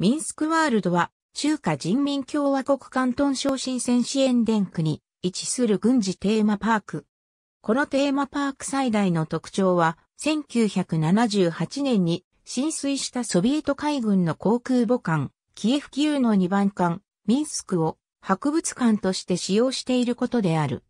ミンスクワールドは、中華人民共和国関東省新鮮支援電区に位置する軍事テーマパーク。このテーマパーク最大の特徴は、1978年に浸水したソビエト海軍の航空母艦、キエフ級の2番艦、ミンスクを博物館として使用していることである。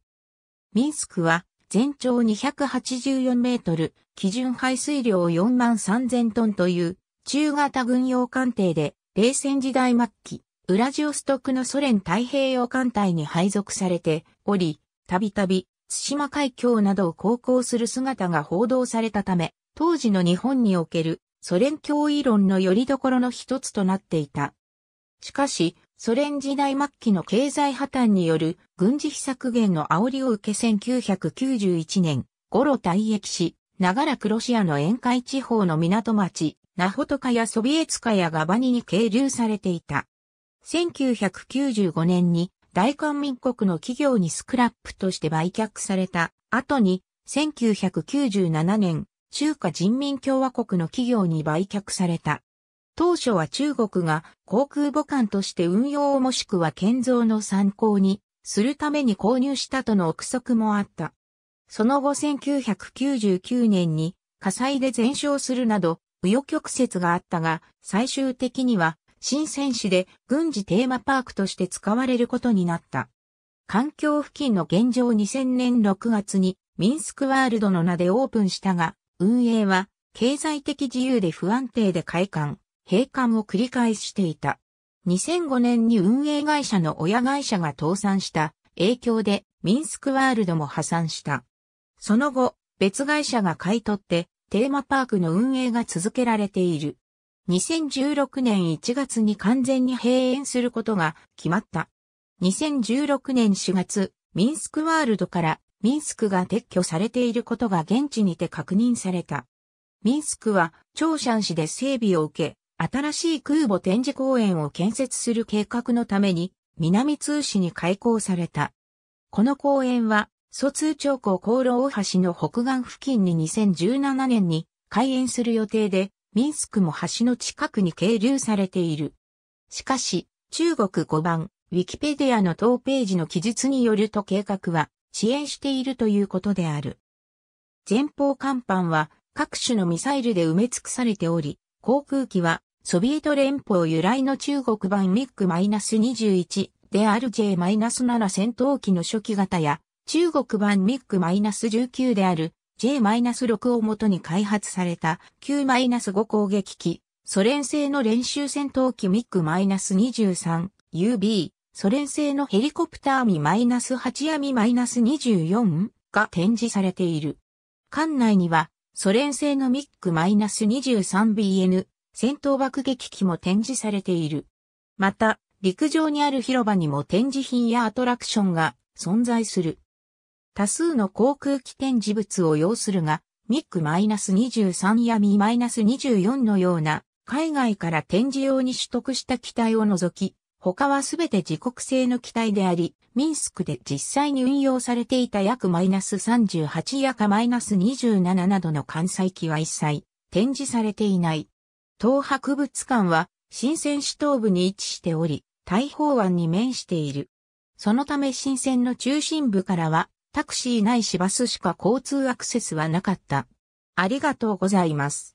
ミンスクは全長284メートル、基準排水量4万3000トンという中型軍用艦艇で冷戦時代末期、ウラジオストクのソ連太平洋艦隊に配属されており、たびたび、津島海峡などを航行する姿が報道されたため、当時の日本におけるソ連脅威論の拠り所の一つとなっていた。しかし、ソ連時代末期の経済破綻による軍事費削減の煽りを受け1991年、頃退役し、長らくロシアの沿海地方の港町、ナホトカやソビエツカやガバニに係留されていた。1995年に大韓民国の企業にスクラップとして売却された後に、1997年、中華人民共和国の企業に売却された。当初は中国が航空母艦として運用もしくは建造の参考にするために購入したとの憶測もあった。その後1999年に火災で全焼するなど紆余曲折があったが、最終的には、新選手で軍事テーマパークとして使われることになった。環境付近の現状2000年6月にミンスクワールドの名でオープンしたが、運営は経済的自由で不安定で開館、閉館を繰り返していた。2005年に運営会社の親会社が倒産した影響でミンスクワールドも破産した。その後、別会社が買い取ってテーマパークの運営が続けられている。2016年1月に完全に閉園することが決まった。2016年4月、ミンスクワールドからミンスクが撤去されていることが現地にて確認された。ミンスクは、長シャン市で整備を受け、新しい空母展示公園を建設する計画のために、南通市に開港された。この公園は、疎通町港航路大橋の北岸付近に2017年に開園する予定で、ミンスクも橋の近くに係留されている。しかし、中国5番、ウィキペディアの当ページの記述によると計画は遅延しているということである。前方甲板は各種のミサイルで埋め尽くされており、航空機はソビエト連邦由来の中国版ミック -21 で RJ-7 戦闘機の初期型や中国版 MiG-19 である J-6 をもとに開発された Q-5 攻撃機、ソ連製の練習戦闘機 MiG-23UB、ソ連製のヘリコプターミ -8 やミ -24 が展示されている。館内にはソ連製の MiG-23BN 戦闘爆撃機も展示されている。また、陸上にある広場にも展示品やアトラクションが存在する。多数の航空機展示物を要するが、ミック -23 やミ -24 のような海外から展示用に取得した機体を除き、他はすべて自国製の機体であり、ミンスクで実際に運用されていた約 -38 やか -27 などの艦載機は一切展示されていない。東博物館は新鮮市東部に位置しており、大砲湾に面している。そのため新鮮の中心部からはタクシーないしバスしか交通アクセスはなかった。ありがとうございます。